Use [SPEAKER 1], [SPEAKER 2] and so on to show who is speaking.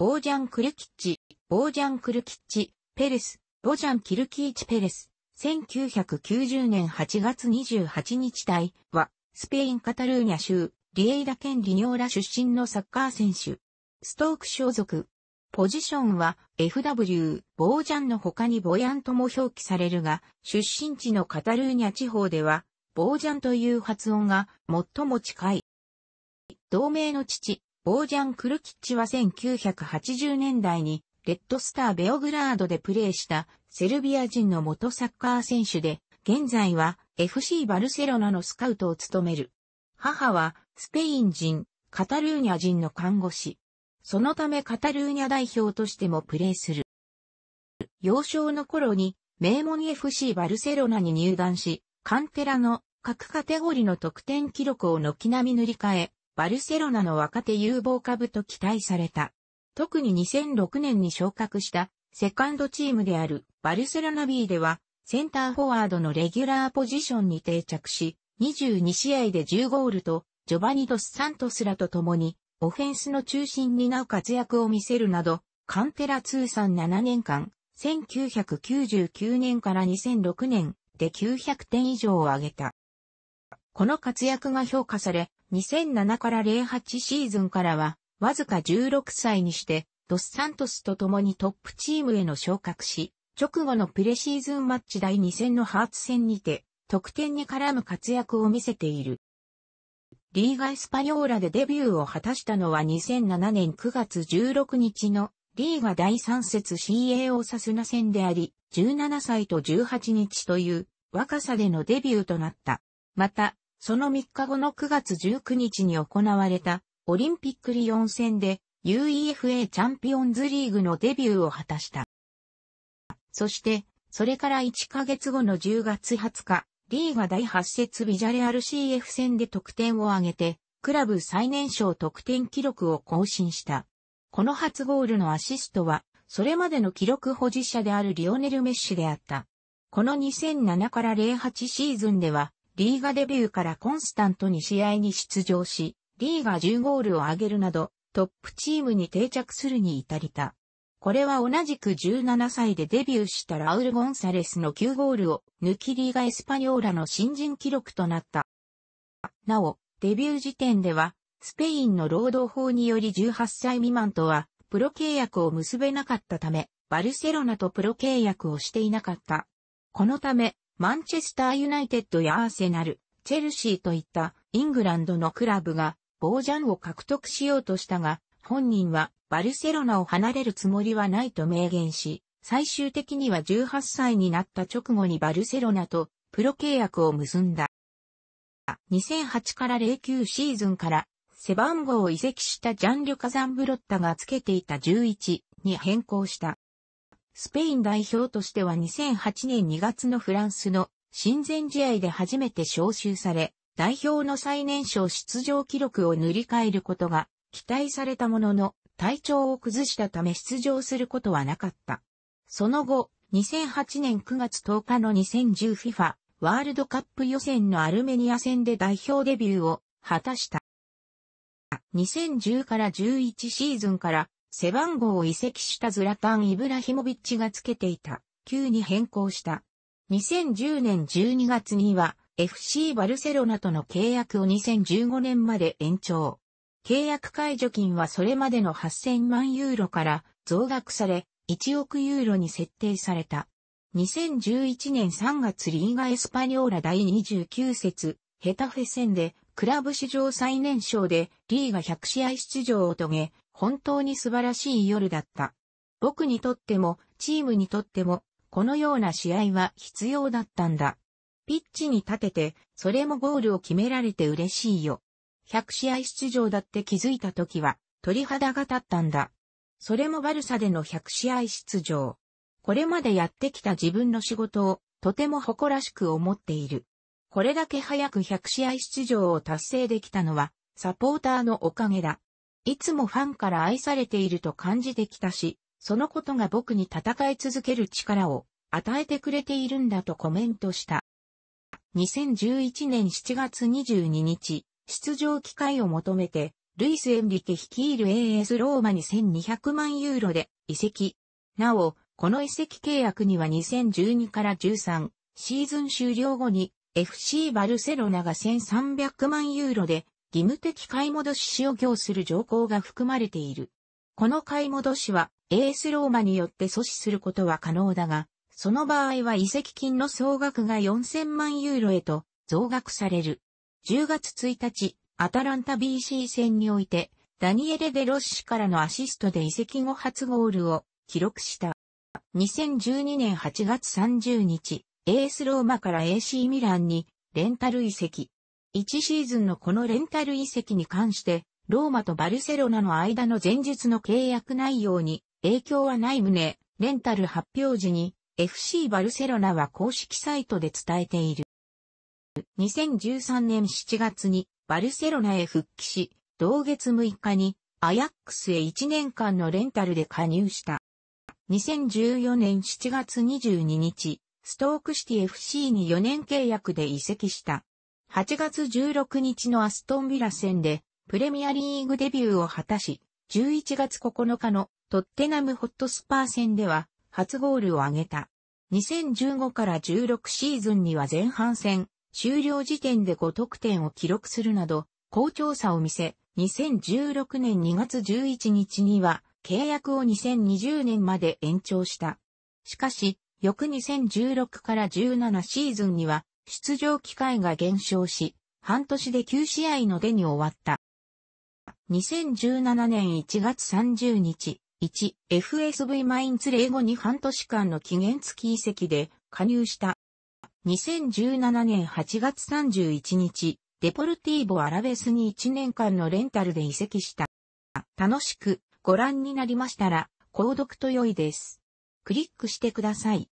[SPEAKER 1] ボージャン・クルキッチ、ボージャン・クルキッチ、ペレス、ボジャン・キルキーチ・ペレス、1990年8月28日対は、スペイン・カタルーニャ州、リエイダ県リニョーラ出身のサッカー選手。ストーク所属。ポジションは FW、ボージャンの他にボヤンとも表記されるが、出身地のカタルーニャ地方では、ボージャンという発音が最も近い。同盟の父、ボージャン・クルキッチは1980年代に、レッドスター・ベオグラードでプレーしたセルビア人の元サッカー選手で、現在は FC バルセロナのスカウトを務める。母はスペイン人、カタルーニャ人の看護師。そのためカタルーニャ代表としてもプレーする。幼少の頃に名門 FC バルセロナに入団し、カンテラの各カテゴリの得点記録を軒並み塗り替え、バルセロナの若手有望株と期待された。特に2006年に昇格したセカンドチームであるバルセロナ B ではセンターフォワードのレギュラーポジションに定着し22試合で10ゴールとジョバニドス・サントスらと共にオフェンスの中心になう活躍を見せるなどカンテラ通算7年間1999年から2006年で900点以上を挙げた。この活躍が評価され、2007から08シーズンからは、わずか16歳にして、ドスサントスと共にトップチームへの昇格し、直後のプレシーズンマッチ第2戦のハーツ戦にて、得点に絡む活躍を見せている。リーガ・エスパニョーラでデビューを果たしたのは2007年9月16日のリーガ第3節 CAO サスナ戦であり、17歳と18日という若さでのデビューとなった。また、その3日後の9月19日に行われたオリンピックリオン戦で UEFA チャンピオンズリーグのデビューを果たした。そして、それから1ヶ月後の10月20日、リーガ第8節ビジャレアル CF 戦で得点を挙げて、クラブ最年少得点記録を更新した。この初ゴールのアシストは、それまでの記録保持者であるリオネル・メッシュであった。この2007から08シーズンでは、リーガデビューからコンスタントに試合に出場し、リーガ10ゴールを挙げるなど、トップチームに定着するに至りた。これは同じく17歳でデビューしたラウル・ゴンサレスの9ゴールを抜きリーガ・エスパニョーラの新人記録となった。なお、デビュー時点では、スペインの労働法により18歳未満とは、プロ契約を結べなかったため、バルセロナとプロ契約をしていなかった。このため、マンチェスターユナイテッドやアーセナル、チェルシーといったイングランドのクラブがボージャンを獲得しようとしたが、本人はバルセロナを離れるつもりはないと明言し、最終的には18歳になった直後にバルセロナとプロ契約を結んだ。2008から09シーズンから背番号を移籍したジャンリョ・カザンブロッタがつけていた11に変更した。スペイン代表としては2008年2月のフランスの親善試合で初めて招集され、代表の最年少出場記録を塗り替えることが期待されたものの、体調を崩したため出場することはなかった。その後、2008年9月10日の 2010FIFA ワールドカップ予選のアルメニア戦で代表デビューを果たした。2010から11シーズンから背番号を移籍したズラタン・イブラヒモビッチがつけていた、9に変更した。2010年12月には FC バルセロナとの契約を2015年まで延長。契約解除金はそれまでの8000万ユーロから増額され、1億ユーロに設定された。2011年3月リーガエスパニョーラ第29節、ヘタフェ戦でクラブ史上最年少でリーが100試合出場を遂げ、本当に素晴らしい夜だった。僕にとっても、チームにとっても、このような試合は必要だったんだ。ピッチに立てて、それもゴールを決められて嬉しいよ。100試合出場だって気づいた時は、鳥肌が立ったんだ。それもバルサでの100試合出場。これまでやってきた自分の仕事をとても誇らしく思っている。これだけ早く100試合出場を達成できたのは、サポーターのおかげだ。いつもファンから愛されていると感じてきたし、そのことが僕に戦い続ける力を与えてくれているんだとコメントした。2011年7月22日、出場機会を求めて、ルイス・エンリケ率いる AS ローマに1200万ユーロで移籍。なお、この移籍契約には2012から13シーズン終了後に FC バルセロナが1300万ユーロで義務的買い戻し使用業する条項が含まれている。この買い戻しは、エースローマによって阻止することは可能だが、その場合は移籍金の総額が4000万ユーロへと増額される。10月1日、アタランタ BC 戦において、ダニエレ・デロッシからのアシストで移籍後初ゴールを記録した。2012年8月30日、エースローマから AC ミランにレンタル移籍。1シーズンのこのレンタル移籍に関して、ローマとバルセロナの間の前述の契約内容に影響はない旨、レンタル発表時に FC バルセロナは公式サイトで伝えている。2013年7月にバルセロナへ復帰し、同月6日にアヤックスへ1年間のレンタルで加入した。2014年7月22日、ストークシティ FC に4年契約で移籍した。8月16日のアストンビラ戦で、プレミアリーグデビューを果たし、11月9日のトッテナムホットスパー戦では、初ゴールを挙げた。2015から16シーズンには前半戦、終了時点で5得点を記録するなど、好調さを見せ、2016年2月11日には、契約を2020年まで延長した。しかし、翌2016から17シーズンには出場機会が減少し、半年で9試合の出に終わった。2017年1月30日、1、FSV マインツーゴに半年間の期限付き移籍で加入した。2017年8月31日、デポルティーボ・アラベスに1年間のレンタルで移籍した。楽しくご覧になりましたら、購読と良いです。クリックしてください。